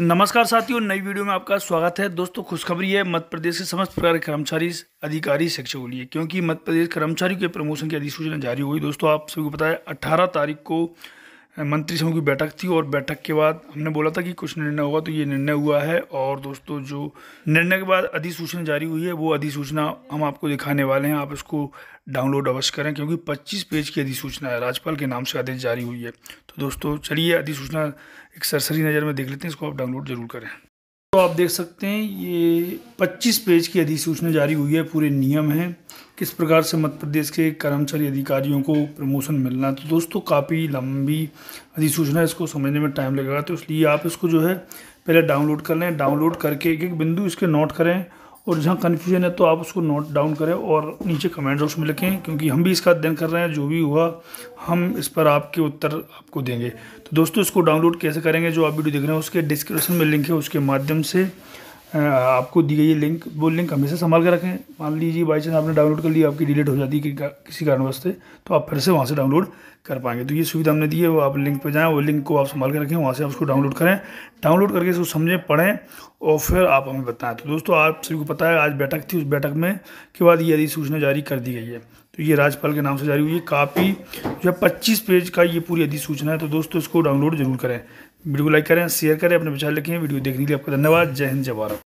नमस्कार साथियों नई वीडियो में आपका स्वागत है दोस्तों खुशखबरी है मध्य प्रदेश के समस्त प्रकार के कर्मचारी अधिकारी शिक्षक के लिए क्योंकि मध्य प्रदेश कर्मचारियों के प्रमोशन की अधिसूचना जारी हुई दोस्तों आप सभी को पता है 18 तारीख को मंत्री समूह की बैठक थी और बैठक के बाद हमने बोला था कि कुछ निर्णय होगा तो ये निर्णय हुआ है और दोस्तों जो निर्णय के बाद अधिसूचना जारी हुई है वो अधिसूचना हम आपको दिखाने वाले हैं आप इसको डाउनलोड अवश्य करें क्योंकि 25 पेज की अधिसूचना है राज्यपाल के नाम से आदेश जारी हुई है तो दोस्तों चलिए अधिसूचना एक सरसरी नज़र में देख लेते हैं इसको आप डाउनलोड जरूर करें तो आप देख सकते हैं ये पच्चीस पेज की अधिसूचना जारी हुई है पूरे नियम हैं किस प्रकार से मध्य प्रदेश के कर्मचारी अधिकारियों को प्रमोशन मिलना तो दोस्तों काफ़ी लंबी अधिसूचना इसको समझने में टाइम लगेगा तो इसलिए आप इसको जो है पहले डाउनलोड कर लें डाउनलोड करके एक एक बिंदु इसके नोट करें और जहाँ कन्फ्यूजन है तो आप उसको नोट डाउन करें और नीचे कमेंट बॉक्स में लिखें क्योंकि हम भी इसका अध्ययन कर रहे हैं जो भी हुआ हम इस पर आपके उत्तर आपको देंगे तो दोस्तों इसको डाउनलोड कैसे करेंगे जो आप वीडियो देख रहे हैं उसके डिस्क्रिप्शन में लिंक है उसके माध्यम से आपको दी गई है लिंक वो लिंक हमेशा संभाल कर रखें मान लीजिए बाई चांस आपने डाउनलोड कर लिया आपकी डिलीट हो जाती है किसी कारणवश से तो आप फिर से वहाँ से डाउनलोड कर पाएंगे तो ये सुविधा हमने दी है वो आप लिंक पर जाएँ वो लिंक को आप संभाल कर रखें वहाँ से आप उसको डाउनलोड करें डाउनलोड करके उसको समझें पढ़ें और फिर आप हमें बताएं तो दोस्तों आप सभी को पता है आज बैठक थी उस बैठक में के बाद ये अधिसूचना जारी कर दी गई है तो ये राज्यपाल के नाम से जारी हुई है काफ़ी जो है पच्चीस पेज का ये पूरी अधिसूचना है तो दोस्तों इसको डाउनलोड जरूर करें वीडियो को लाइक करें शेयर करें अपने विचार लिखें वीडियो देखने के लिए आपका धन्यवाद जय हिंद जय भारत